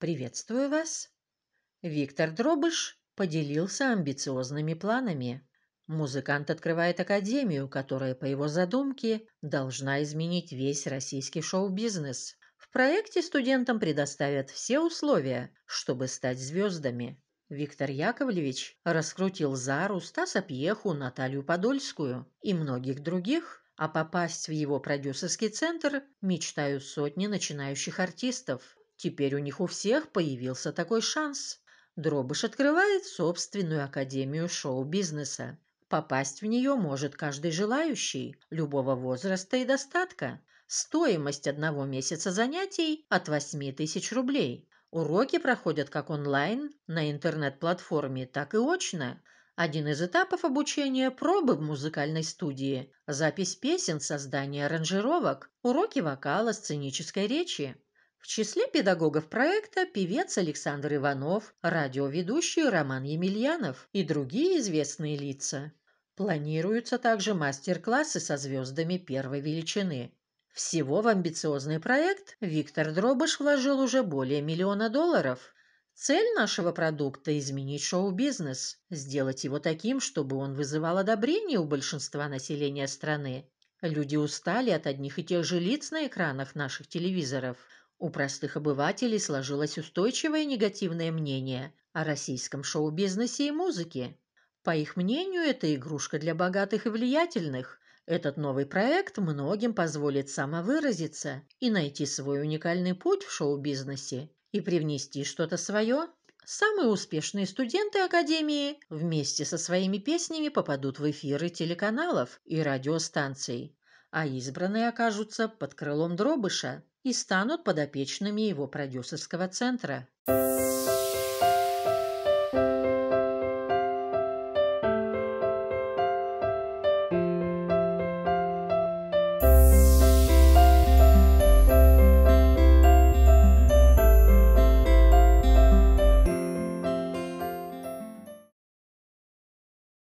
«Приветствую вас!» Виктор Дробыш поделился амбициозными планами. Музыкант открывает академию, которая, по его задумке, должна изменить весь российский шоу-бизнес. В проекте студентам предоставят все условия, чтобы стать звездами. Виктор Яковлевич раскрутил Зару, Стаса Пьеху, Наталью Подольскую и многих других, а попасть в его продюсерский центр мечтают сотни начинающих артистов. Теперь у них у всех появился такой шанс. Дробыш открывает собственную академию шоу-бизнеса. Попасть в нее может каждый желающий, любого возраста и достатка. Стоимость одного месяца занятий от 8 тысяч рублей. Уроки проходят как онлайн, на интернет-платформе, так и очно. Один из этапов обучения – пробы в музыкальной студии, запись песен, создание аранжировок, уроки вокала, сценической речи. В числе педагогов проекта певец Александр Иванов, радиоведущий Роман Емельянов и другие известные лица. Планируются также мастер-классы со звездами первой величины. Всего в амбициозный проект Виктор Дробыш вложил уже более миллиона долларов. Цель нашего продукта – изменить шоу-бизнес, сделать его таким, чтобы он вызывал одобрение у большинства населения страны. Люди устали от одних и тех же лиц на экранах наших телевизоров – у простых обывателей сложилось устойчивое негативное мнение о российском шоу-бизнесе и музыке. По их мнению, это игрушка для богатых и влиятельных. Этот новый проект многим позволит самовыразиться и найти свой уникальный путь в шоу-бизнесе и привнести что-то свое. Самые успешные студенты Академии вместе со своими песнями попадут в эфиры телеканалов и радиостанций а избранные окажутся под крылом Дробыша и станут подопечными его продюсерского центра.